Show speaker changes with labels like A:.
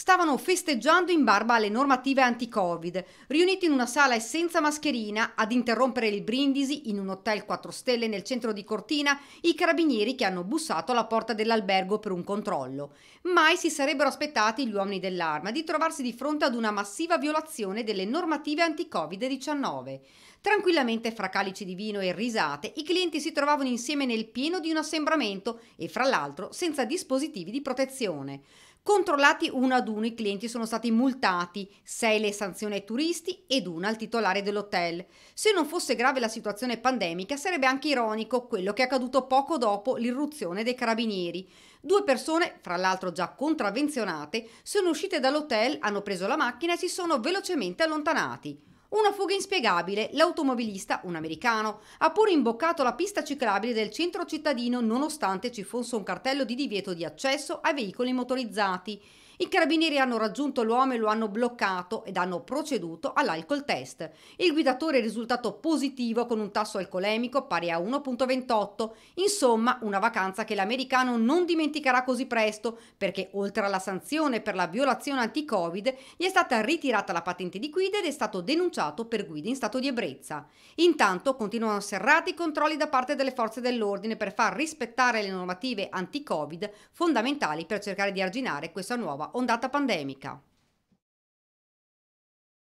A: stavano festeggiando in barba alle normative anti-Covid, riuniti in una sala e senza mascherina, ad interrompere il brindisi in un hotel 4 stelle nel centro di Cortina, i carabinieri che hanno bussato alla porta dell'albergo per un controllo. Mai si sarebbero aspettati gli uomini dell'arma di trovarsi di fronte ad una massiva violazione delle normative anti-Covid-19. Tranquillamente fra calici di vino e risate, i clienti si trovavano insieme nel pieno di un assembramento e fra l'altro senza dispositivi di protezione. Controllati uno ad uno i clienti sono stati multati, sei le sanzioni ai turisti ed una al titolare dell'hotel. Se non fosse grave la situazione pandemica sarebbe anche ironico quello che è accaduto poco dopo l'irruzione dei carabinieri. Due persone, fra l'altro già contravvenzionate, sono uscite dall'hotel, hanno preso la macchina e si sono velocemente allontanati. Una fuga inspiegabile, l'automobilista, un americano, ha pure imboccato la pista ciclabile del centro cittadino nonostante ci fosse un cartello di divieto di accesso ai veicoli motorizzati. I carabinieri hanno raggiunto l'uomo e lo hanno bloccato ed hanno proceduto all'alcol test. Il guidatore è risultato positivo con un tasso alcolemico pari a 1.28. Insomma, una vacanza che l'americano non dimenticherà così presto perché oltre alla sanzione per la violazione anti-Covid gli è stata ritirata la patente di guida ed è stato denunciato denunciato per guida in stato di ebbrezza. Intanto continuano serrati i controlli da parte delle forze dell'ordine per far rispettare le normative anti-Covid fondamentali per cercare di arginare questa nuova ondata pandemica.